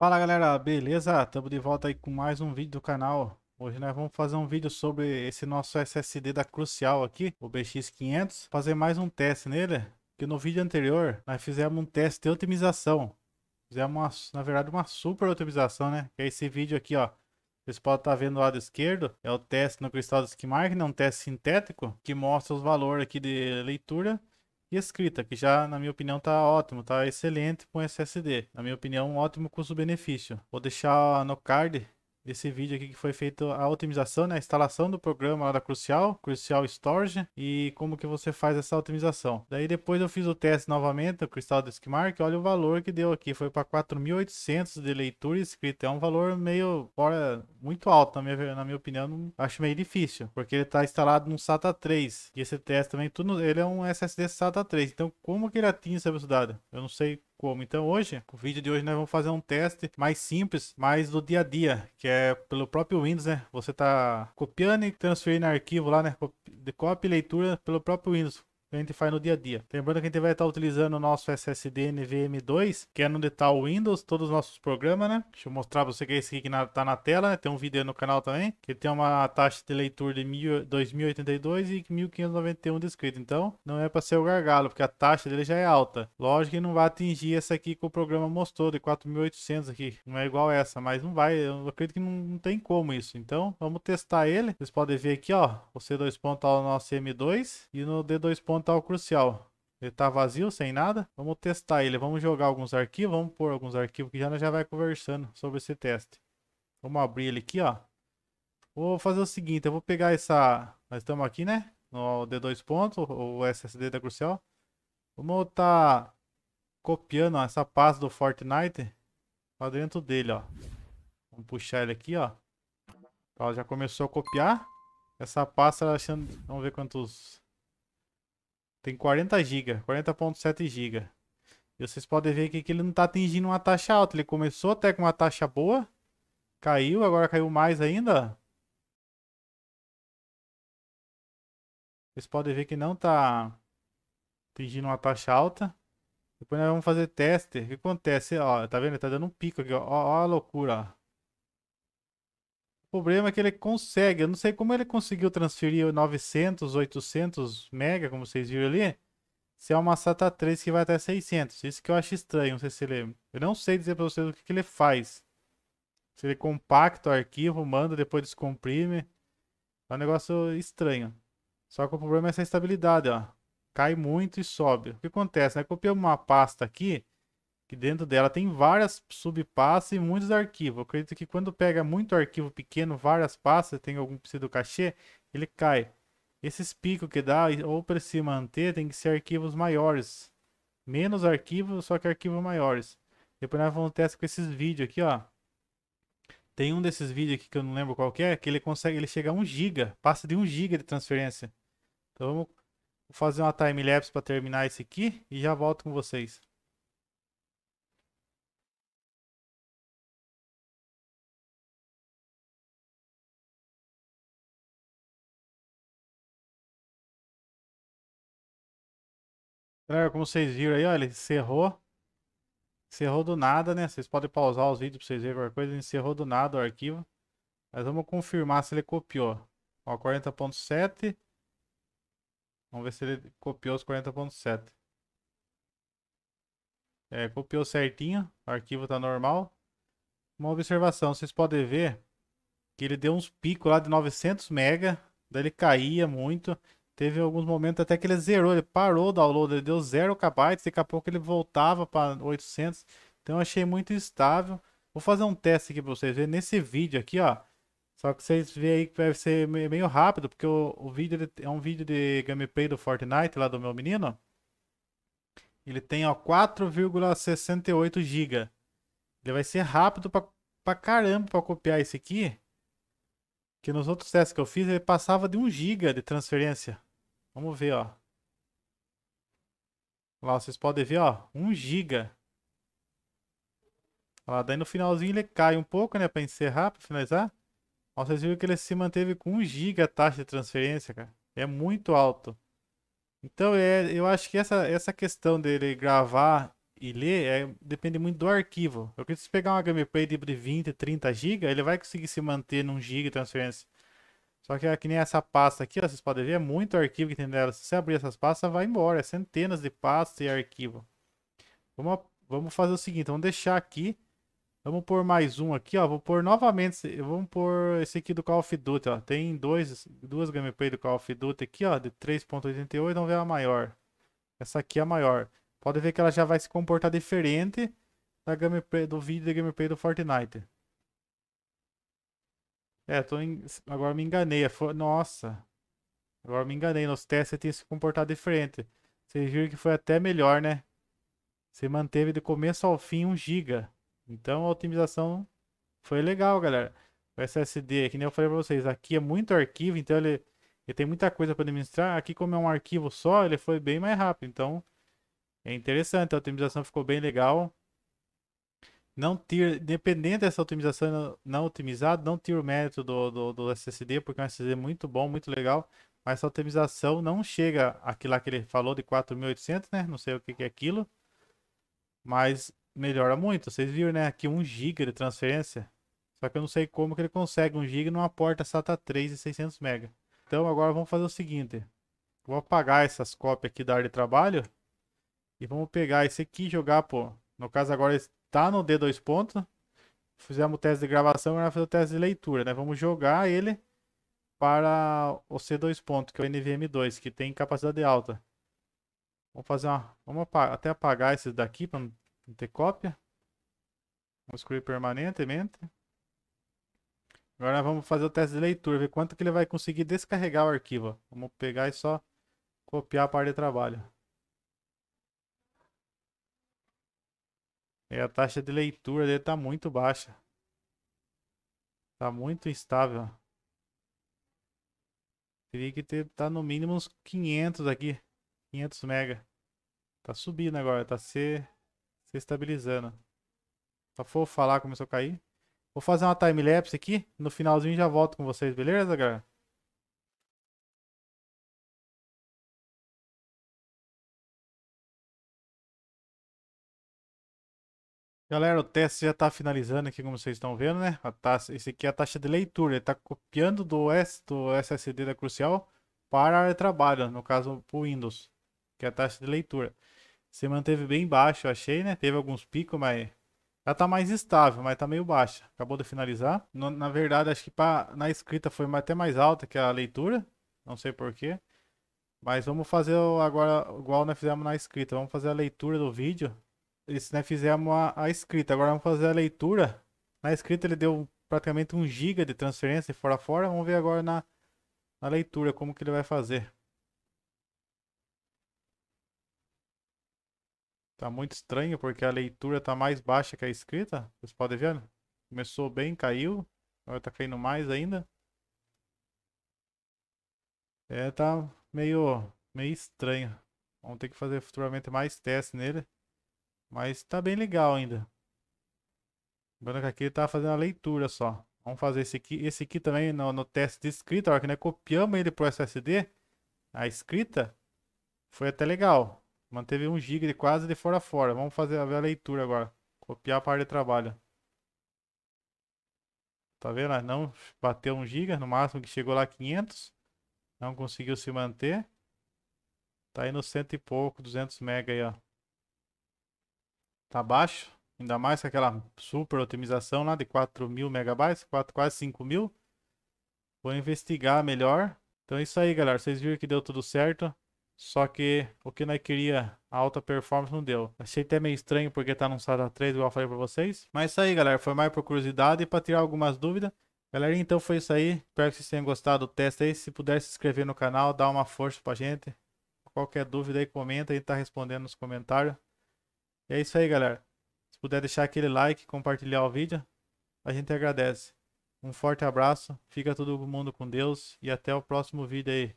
Fala galera, beleza? Estamos de volta aí com mais um vídeo do canal. Hoje nós vamos fazer um vídeo sobre esse nosso SSD da Crucial aqui, o BX500. Fazer mais um teste nele, porque no vídeo anterior nós fizemos um teste de otimização. Fizemos, uma, na verdade, uma super otimização, né? Que é esse vídeo aqui, ó. Vocês podem estar tá vendo do lado esquerdo, é o teste no cristal do Skimark, né? um teste sintético que mostra os valores aqui de leitura e escrita, que já, na minha opinião, tá ótimo, tá excelente com SSD. Na minha opinião, ótimo custo-benefício. Vou deixar no card desse vídeo aqui que foi feito a otimização, né, a instalação do programa lá da Crucial, Crucial Storage, e como que você faz essa otimização. Daí depois eu fiz o teste novamente, o Crystal Disk Mark, olha o valor que deu aqui, foi para 4.800 de leitura e escrita, é um valor meio fora, muito alto, na minha, na minha opinião, acho meio difícil, porque ele está instalado no SATA 3, e esse teste também, tudo, ele é um SSD SATA 3, então como que ele atinge essa velocidade? Eu não sei como. Então hoje, o vídeo de hoje nós vamos fazer um teste mais simples, mais do dia a dia, que é pelo próprio Windows, né? Você tá copiando e transferindo arquivo lá, né? De copy e leitura pelo próprio Windows a gente faz no dia a dia. Lembrando que a gente vai estar utilizando o nosso SSD NVM2, que é onde está o Windows, todos os nossos programas, né? Deixa eu mostrar para você que é esse aqui que tá na tela, né? tem um vídeo no canal também, que tem uma taxa de leitura de 2082 e 1591 de escrito. Então, não é para ser o gargalo, porque a taxa dele já é alta. Lógico que não vai atingir essa aqui que o programa mostrou, de 4800 aqui. Não é igual essa, mas não vai, eu acredito que não, não tem como isso. Então, vamos testar ele. Vocês podem ver aqui, ó, o C2 no nosso M2 e no D2 onde o crucial. Ele tá vazio, sem nada. Vamos testar ele. Vamos jogar alguns arquivos. Vamos pôr alguns arquivos que já já vai conversando sobre esse teste. Vamos abrir ele aqui, ó. Vou fazer o seguinte, eu vou pegar essa... Nós estamos aqui, né? No D2 ponto, o SSD da tá Crucial. Vamos tá copiando ó, essa pasta do Fortnite para dentro dele, ó. Vamos puxar ele aqui, ó. Ela já começou a copiar. Essa pasta, achando... vamos ver quantos tem 40 GB, 40.7 GB. E vocês podem ver aqui que ele não está atingindo uma taxa alta. Ele começou até com uma taxa boa. Caiu, agora caiu mais ainda. Vocês podem ver que não está atingindo uma taxa alta. Depois nós vamos fazer teste. O que acontece? Ó, tá vendo? tá dando um pico aqui, ó. Ó, ó a loucura, ó. O problema é que ele consegue. Eu não sei como ele conseguiu transferir 900, 800 mega, como vocês viram ali. Se é uma SATA 3 que vai até 600. Isso que eu acho estranho. Não sei se ele... Eu não sei dizer para vocês o que, que ele faz. Se ele compacta o arquivo, manda, depois descomprime. É um negócio estranho. Só que o problema é essa estabilidade, ó. Cai muito e sobe. O que acontece, né? Copiamos uma pasta aqui que dentro dela tem várias subpassas e muitos arquivos. Eu acredito que quando pega muito arquivo pequeno, várias pastas, tem algum pseudo cachê, ele cai. Esses picos que dá, ou para se manter, tem que ser arquivos maiores. Menos arquivos, só que arquivos maiores. Depois nós vamos testar com esses vídeos aqui, ó. Tem um desses vídeos aqui que eu não lembro qual que é, que ele consegue, ele chega a 1 GB, passa de 1 GB de transferência. Então vamos fazer uma time lapse para terminar esse aqui e já volto com vocês. Como vocês viram aí, ele encerrou. Encerrou do nada, né? Vocês podem pausar os vídeos pra vocês verem qualquer coisa. Ele encerrou do nada o arquivo. Mas vamos confirmar se ele copiou. Ó, 40.7. Vamos ver se ele copiou os 40.7. É, copiou certinho. O arquivo tá normal. Uma observação, vocês podem ver que ele deu uns picos lá de 900 mega. Daí ele caía muito. Teve alguns momentos até que ele zerou, ele parou o download, ele deu 0 KB, daqui a pouco ele voltava para 800. Então eu achei muito estável Vou fazer um teste aqui para vocês verem nesse vídeo aqui, ó. Só que vocês veem aí que vai ser meio rápido, porque o, o vídeo é um vídeo de gameplay do Fortnite lá do meu menino. Ele tem, ó, 4,68 GB. Ele vai ser rápido pra, pra caramba pra copiar esse aqui. Que nos outros testes que eu fiz, ele passava de 1 GB de transferência. Vamos ver, ó. Lá, vocês podem ver, ó, 1 giga. Lá, daí no finalzinho ele cai um pouco, né, para encerrar, para finalizar. Ó, vocês viram que ele se manteve com 1 giga a taxa de transferência, cara. É muito alto. Então, é, eu acho que essa, essa questão dele gravar e ler é, depende muito do arquivo. Eu queria se pegar uma gameplay de 20, 30 GB, ele vai conseguir se manter num GB de transferência. Só que é que nem essa pasta aqui, ó, vocês podem ver, é muito arquivo que tem dela. Se você abrir essas pastas, vai embora. É centenas de pastas e arquivo. Vamos, vamos fazer o seguinte, vamos deixar aqui. Vamos pôr mais um aqui, ó. Vou pôr novamente, vamos pôr esse aqui do Call of Duty, ó. Tem dois, duas gameplay do Call of Duty aqui, ó, de 3.88, vamos ver a maior. Essa aqui é a maior. Pode ver que ela já vai se comportar diferente da gameplay, do vídeo da gameplay do Fortnite. É, tô en... agora me enganei. É nossa. Agora me enganei. Nos testes tinha se comportado diferente. Vocês viram que foi até melhor, né? Você manteve de começo ao fim 1 GB. Então a otimização foi legal, galera. O SSD, que nem né, eu falei pra vocês, aqui é muito arquivo, então ele, ele tem muita coisa para administrar. Aqui, como é um arquivo só, ele foi bem mais rápido. Então é interessante. A otimização ficou bem legal não tira, dependendo dessa otimização não, otimizada, não tira o mérito do, do, do, SSD, porque é um SSD muito bom, muito legal, mas essa otimização não chega aquilo lá que ele falou de 4800, né? Não sei o que, que é aquilo, mas melhora muito. Vocês viram, né? Aqui 1 GB de transferência, só que eu não sei como que ele consegue 1 GB numa porta SATA 3 e 600 MB. Então agora vamos fazer o seguinte, vou apagar essas cópias aqui da área de trabalho e vamos pegar esse aqui e jogar, pô. No caso agora tá no D2 pontos. Fizemos o teste de gravação, agora fazer o teste de leitura, né? Vamos jogar ele para o C2 pontos que é o NVM2, que tem capacidade alta. Vamos fazer uma, vamos apagar, até apagar esses daqui para não ter cópia. Vamos excluir permanentemente. Agora vamos fazer o teste de leitura, ver quanto que ele vai conseguir descarregar o arquivo. Vamos pegar e só copiar a parte de trabalho. E é, a taxa de leitura dele tá muito baixa. Tá muito instável. Teria que ter, tá no mínimo uns 500 aqui. 500 mega. Tá subindo agora, tá se, se estabilizando. Só for falar, começou a cair. Vou fazer uma time-lapse aqui. No finalzinho já volto com vocês, beleza, galera? Galera, o teste já está finalizando aqui, como vocês estão vendo, né? A taxa, esse aqui é a taxa de leitura, ele está copiando do, S, do SSD da Crucial para o trabalho, no caso o Windows, que é a taxa de leitura. Se manteve bem baixo, eu achei, né? Teve alguns picos, mas já está mais estável, mas está meio baixa. Acabou de finalizar. No, na verdade, acho que pra, na escrita foi até mais alta que a leitura, não sei porquê. Mas vamos fazer agora igual nós fizemos na escrita, vamos fazer a leitura do vídeo isso, né? Fizemos a, a escrita. Agora vamos fazer a leitura. Na escrita ele deu praticamente um giga de transferência fora fora. Vamos ver agora na, na leitura como que ele vai fazer. Tá muito estranho porque a leitura tá mais baixa que a escrita. Vocês podem ver, né? Começou bem, caiu. Agora tá caindo mais ainda. É, tá meio, meio estranho. Vamos ter que fazer futuramente mais testes nele. Mas tá bem legal ainda. Lembrando que aqui ele tá fazendo a leitura só. Vamos fazer esse aqui. Esse aqui também no, no teste de escrita, a hora que nós copiamos ele pro SSD, a escrita foi até legal. Manteve 1 GB quase de fora a fora. Vamos fazer a leitura agora. Copiar a parte de trabalho. Tá vendo? Não bateu 1 GB, no máximo que chegou lá 500. Não conseguiu se manter. Tá aí no cento e pouco, 200 MB aí, ó tá baixo. Ainda mais com aquela super otimização lá de 4 mil megabytes, 4, quase 5 mil. Vou investigar melhor. Então é isso aí, galera. Vocês viram que deu tudo certo. Só que o que nós queria, a alta performance não deu. Achei até meio estranho porque tá no SATA 3, igual eu falei pra vocês. Mas é isso aí, galera. Foi mais por curiosidade e pra tirar algumas dúvidas. Galera, então foi isso aí. Espero que vocês tenham gostado do teste aí. Se puder se inscrever no canal, dá uma força pra gente. Qualquer dúvida aí, comenta e tá respondendo nos comentários. E é isso aí, galera. Se puder deixar aquele like, compartilhar o vídeo, a gente agradece. Um forte abraço, fica todo mundo com Deus e até o próximo vídeo aí.